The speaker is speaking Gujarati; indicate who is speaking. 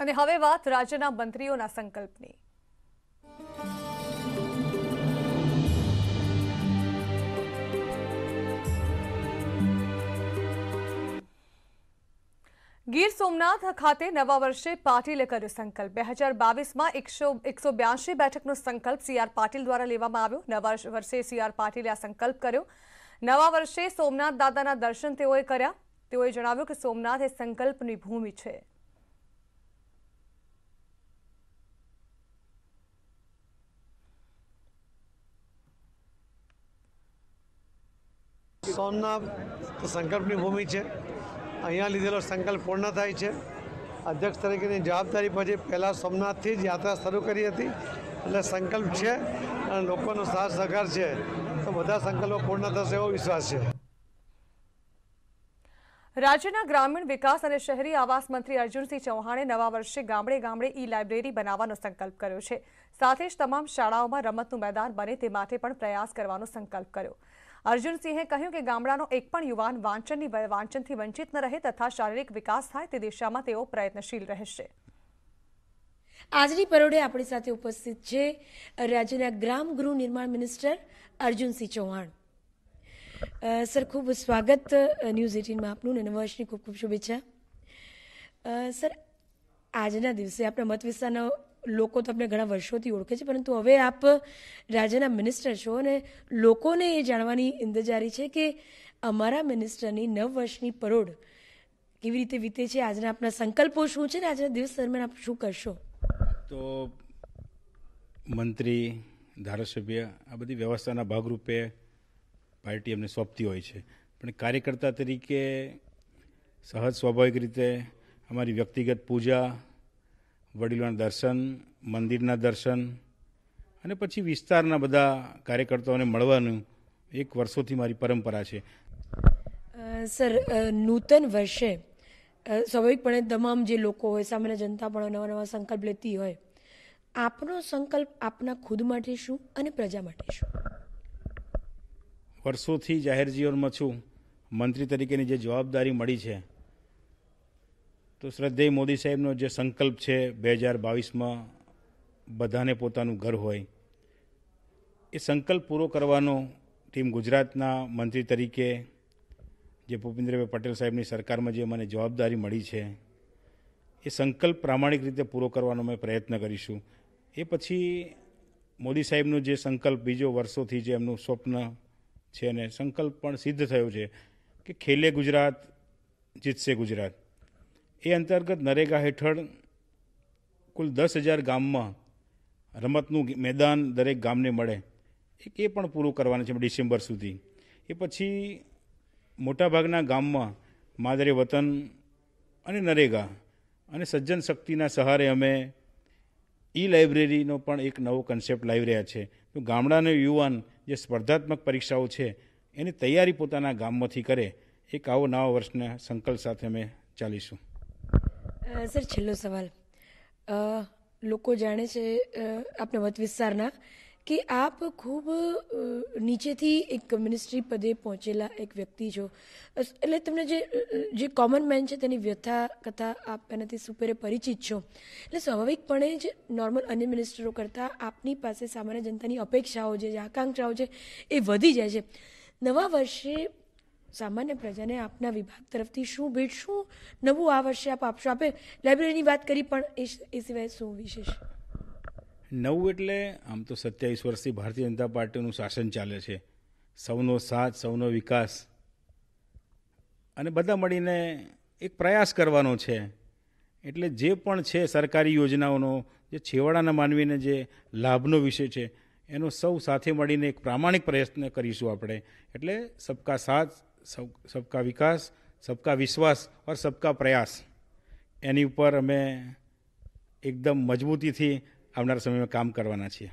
Speaker 1: અને હવે વાત રાજ્યના મંત્રીઓના સંકલ્પની ગીર સોમનાથ ખાતે નવા વર્ષે પાટીલે કર્યો સંકલ્પ બે હજાર બાવીસમાં એકસો એકસો બ્યાસી બેઠકનો સંકલ્પ સીઆર પાટીલ દ્વારા લેવામાં આવ્યો નવા વર્ષે સીઆર પાટીલે આ સંકલ્પ કર્યો નવા વર્ષે સોમનાથ દાદાના દર્શન તેઓએ કર્યા તેઓએ જણાવ્યું કે સોમનાથ એ સંકલ્પની ભૂમિ છે
Speaker 2: સોમનાથ સંકલ્પની ભૂમિ છે અહીંયા લીધેલો સંકલ્પ પૂર્ણ થાય છે અધ્યક્ષ તરીકેની જવાબદારી પછી પહેલાં સોમનાથથી જ યાત્રા શરૂ કરી હતી એટલે સંકલ્પ છે અને લોકોનો સાથ સહકાર છે તો બધા સંકલ્પો પૂર્ણ થશે એવો વિશ્વાસ છે
Speaker 1: રાજ્યના ગ્રામીણ વિકાસ અને શહેરી આવાસ મંત્રી અર્જુનસિંહ ચૌહાણે નવા વર્ષે ગામડે ગામડે ઈ લાઇબ્રેરી બનાવવાનો સંકલ્પ કર્યો છે સાથે જ તમામ શાળાઓમાં રમતનું મેદાન બને તે માટે પણ પ્રયાસ કરવાનો સંકલ્પ કર્યો અર્જુનસિંહે કહ્યું કે ગામડાનો એક પણ યુવાન વાંચનની વાંચનથી વંચિત ન રહે તથા શારીરિક વિકાસ થાય તે દિશામાં તેઓ પ્રયત્નશીલ રહેશે આજની પરોડે આપણી સાથે ઉપસ્થિત છે રાજ્યના ગ્રામ
Speaker 3: ગૃહ નિર્માણ મિનિસ્ટર અર્જુનસિંહ ચૌહાણ સર ખૂબ સ્વાગત ન્યૂઝ એટીનમાં આપનું અને નવા ખૂબ ખૂબ શુભેચ્છા સર આજના દિવસે આપણા મત વિસ્તારનો લોકો તમને ઘણા વર્ષોથી ઓળખે છે પરંતુ હવે આપ રાજ્યના મિનિસ્ટર છો અને લોકોને એ જાણવાની ઇંતજારી છે કે અમારા મિનિસ્ટરની નવ વર્ષની પરોડ કેવી રીતે વીતે છે આજના આપના સંકલ્પો શું છે ને આજના દિવસ દરમિયાન આપ શું કરશો
Speaker 2: તો મંત્રી ધારાસભ્ય આ બધી વ્યવસ્થાના ભાગરૂપે પાર્ટી અમને સોંપતી હોય છે પણ કાર્યકર્તા તરીકે સહજ સ્વાભાવિક રીતે અમારી વ્યક્તિગત પૂજા વડીલોના દર્શન મંદિરના દર્શન અને પછી વિસ્તારના બધા કાર્યકર્તાઓને મળવાનું એક વર્ષોથી મારી પરંપરા છે
Speaker 3: સર નૂતન વર્ષે સ્વાભાવિકપણે તમામ જે લોકો હોય સામાન્ય જનતા પણ નવા નવા સંકલ્પ લેતી હોય આપનો સંકલ્પ આપના ખુદ માટે શું અને પ્રજા માટે શું
Speaker 2: વર્ષોથી જાહેર જીવનમાં છું મંત્રી તરીકેની જે જવાબદારી મળી છે તો શ્રદ્ધેય મોદી સાહેબનો જે સંકલ્પ છે બે હજાર બાવીસમાં બધાને પોતાનું ઘર હોય એ સંકલ્પ પૂરો કરવાનો ટીમ ગુજરાતના મંત્રી તરીકે જે ભૂપેન્દ્રભાઈ પટેલ સાહેબની સરકારમાં જે મને જવાબદારી મળી છે એ સંકલ્પ પ્રામાણિક રીતે પૂરો કરવાનો અમે પ્રયત્ન કરીશું એ પછી મોદી સાહેબનો જે સંકલ્પ બીજો વર્ષોથી જે એમનું સ્વપ્ન છે અને સંકલ્પ પણ સિદ્ધ થયો છે કે ખેલે ગુજરાત જીતશે ગુજરાત એ અંતર્ગત નરેગા હેઠળ કુલ દસ હજાર ગામમાં રમતનું મેદાન દરેક ગામને મળે એક એ પણ પૂરું કરવાનું છે ડિસેમ્બર સુધી એ પછી મોટાભાગના ગામમાં માદરે વતન અને નરેગા અને સજ્જન શક્તિના સહારે અમે ઈ લાઇબ્રેરીનો પણ એક નવો કન્સેપ્ટ લાવી રહ્યા છે તો ગામડાનો યુવાન જે સ્પર્ધાત્મક પરીક્ષાઓ છે એની તૈયારી પોતાના ગામમાંથી કરે એક આવો નવા વર્ષના સંકલ્પ સાથે અમે ચાલીશું
Speaker 3: સર છેલ્લો સવાલ લોકો જાણે છે આપણા મત વિસ્તારના કે આપ ખૂબ નીચેથી એક મિનિસ્ટ્રી પદે પહોંચેલા એક વ્યક્તિ છો એટલે તમને જે જે કોમન મેન છે તેની વ્યથા કથા આપ એનાથી સુપેરે પરિચિત છો એટલે સ્વાભાવિકપણે જ નોર્મલ અન્ય મિનિસ્ટરો કરતાં આપની પાસે સામાન્ય જનતાની અપેક્ષાઓ જે આકાંક્ષાઓ છે એ વધી જાય છે નવા વર્ષે સામાન્ય પ્રજાને આપના વિભાગ તરફથી શું ભેટ શું નવું આ વર્ષે આપ આપશો આપે લાઇબ્રેરીની વાત કરી પણ એ સિવાય શું વિશેષ
Speaker 2: નવું એટલે આમ તો સત્યાવીસ વર્ષથી ભારતીય જનતા પાર્ટીનું શાસન ચાલે છે સૌનો સાથ સૌનો વિકાસ અને બધા મળીને એક પ્રયાસ કરવાનો છે એટલે જે પણ છે સરકારી યોજનાઓનો જે છેવાડાના માનવીને જે લાભનો વિષય છે એનો સૌ સાથે મળીને એક પ્રામાણિક પ્રયત્ન કરીશું આપણે એટલે સબકા સાથ સૌ સબકા વિકાસ સબકા વિશ્વાસ ઓર સબકા પ્રયાસ એની ઉપર અમે એકદમ મજબૂતીથી આવનારા સમયમાં કામ કરવાના છીએ